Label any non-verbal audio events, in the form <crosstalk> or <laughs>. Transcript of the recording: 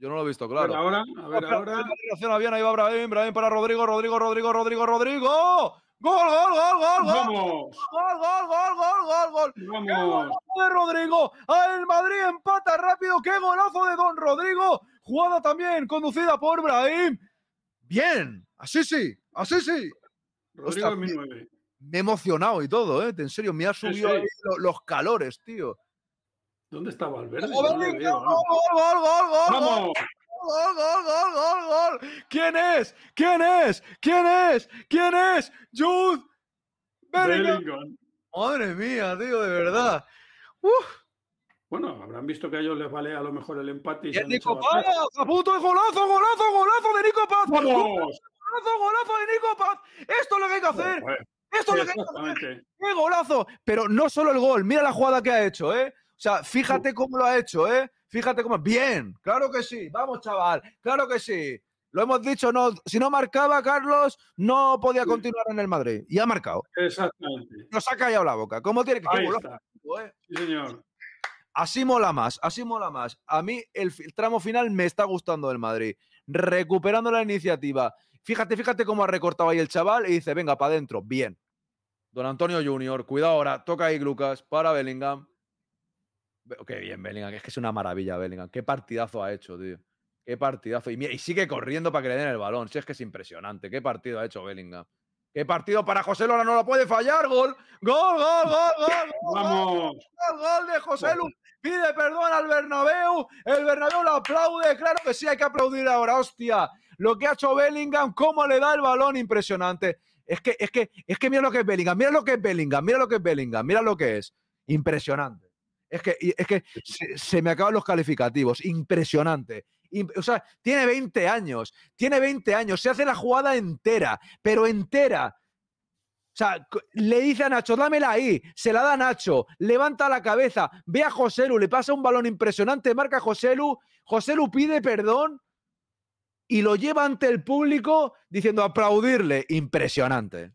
Yo no lo he visto, claro. A ahora, a ver, ahora. ahí va Brahim, Brahim para Rodrigo, Rodrigo, Rodrigo, Rodrigo, Rodrigo. ¡Gol, gol, gol, gol, gol! ¡Vamos! ¡Gol, gol, gol, gol, gol, gol! ¡Vamos! ¡Qué golazo de Rodrigo! Ah, ¡El Madrid empata rápido! ¡Qué golazo de Don Rodrigo! Jugada también conducida por Brahim. ¡Bien! ¡Así sí! ¡Así sí! Rodrigo me, me he emocionado y todo, ¿eh? En serio, me ha subido los calores, tío. ¿Dónde está Valverde? Gol, gol, gol, gol, gol, ¡Vamos! gol, gol, gol, gol, gol. ¿Quién es? ¿Quién es? ¿Quién es? ¿Quién es? Jude Bellingham. Madre mía, tío, de verdad. Uf. Bueno, habrán visto que a ellos les vale a lo mejor el empate. Y, ¿Y el Nico Paz, a punto de golazo, golazo, golazo de Nico Paz. ¡Vamos! Golazo, golazo de Nico Paz. Esto es lo que hay que hacer. Esto es lo que hay que hacer. ¡Qué golazo! Pero no solo el gol, mira la jugada que ha hecho, ¿eh? O sea, fíjate cómo lo ha hecho, ¿eh? Fíjate cómo. Bien, claro que sí. Vamos, chaval, claro que sí. Lo hemos dicho, no, si no marcaba Carlos, no podía continuar en el Madrid. Y ha marcado. Exactamente. Nos ha callado la boca. ¿Cómo tiene que Ahí ¿eh? Sí, señor. Así mola más, así mola más. A mí el, tramo final me está gustando del Madrid. Recuperando la iniciativa. Fíjate, fíjate cómo ha recortado ahí el chaval y dice, venga, para adentro. Bien. Don Antonio Junior, cuidado ahora, toca ahí Lucas, para Bellingham. Qué bien, Bellingham. Es que es una maravilla, Bellingham. Qué partidazo ha hecho, tío. Qué partidazo. Y, sigue corriendo para que le den el balón. Si es que es impresionante. Qué partido ha hecho Bellingham. ¡Qué partido para José Lola. ¡No lo puede fallar! ¡Gol! ¡Gol, gol, gol, gol! gol <laughs> ¡Vamos! Gol, vamos gol de José Lu! Pide perdón al Bernabéu. El Bernabéu lo aplaude. ¡Claro que sí! Hay que aplaudir ahora, hostia. Lo que ha hecho Bellingham, cómo le da el balón, impresionante. Es que, es que, es que mira lo que es Bellingham, mira lo que es Bellingham, mira lo que es Bellingham, mira lo que es. Impresionante. Es que, se, me acaban los calificativos. Impresionante. O sea, tiene 20 años, tiene 20 años, se hace la jugada entera, pero entera. O sea, le dice a Nacho, dámela ahí, se la da a Nacho, levanta la cabeza, ve a Joselu, le pasa un balón impresionante, marca a Joselu, Joselu pide perdón y lo lleva ante el público diciendo aplaudirle, impresionante.